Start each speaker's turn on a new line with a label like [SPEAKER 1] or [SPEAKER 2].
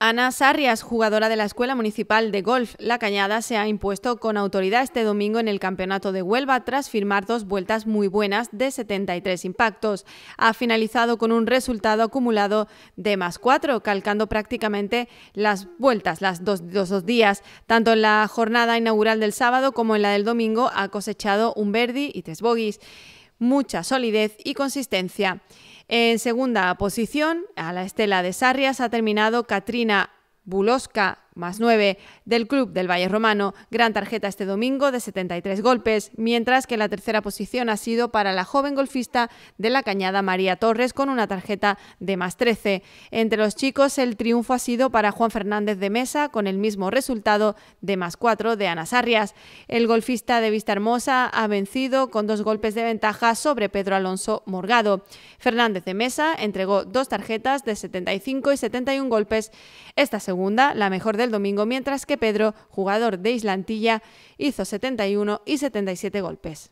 [SPEAKER 1] Ana Sarrias, jugadora de la Escuela Municipal de Golf La Cañada, se ha impuesto con autoridad este domingo en el Campeonato de Huelva tras firmar dos vueltas muy buenas de 73 impactos. Ha finalizado con un resultado acumulado de más cuatro, calcando prácticamente las vueltas, las dos, días. Tanto en la jornada inaugural del sábado como en la del domingo ha cosechado un verdi y tres bogies. Mucha solidez y consistencia. En segunda posición, a la estela de Sarrias, ha terminado Katrina Buloska más 9 del club del Valle Romano. Gran tarjeta este domingo de 73 golpes, mientras que la tercera posición ha sido para la joven golfista de la Cañada María Torres con una tarjeta de más 13. Entre los chicos el triunfo ha sido para Juan Fernández de Mesa con el mismo resultado de más 4 de Ana Sarrias. El golfista de Vista Hermosa ha vencido con dos golpes de ventaja sobre Pedro Alonso Morgado. Fernández de Mesa entregó dos tarjetas de 75 y 71 golpes. Esta segunda, la mejor del domingo, mientras que Pedro, jugador de Islantilla, hizo 71 y 77 golpes.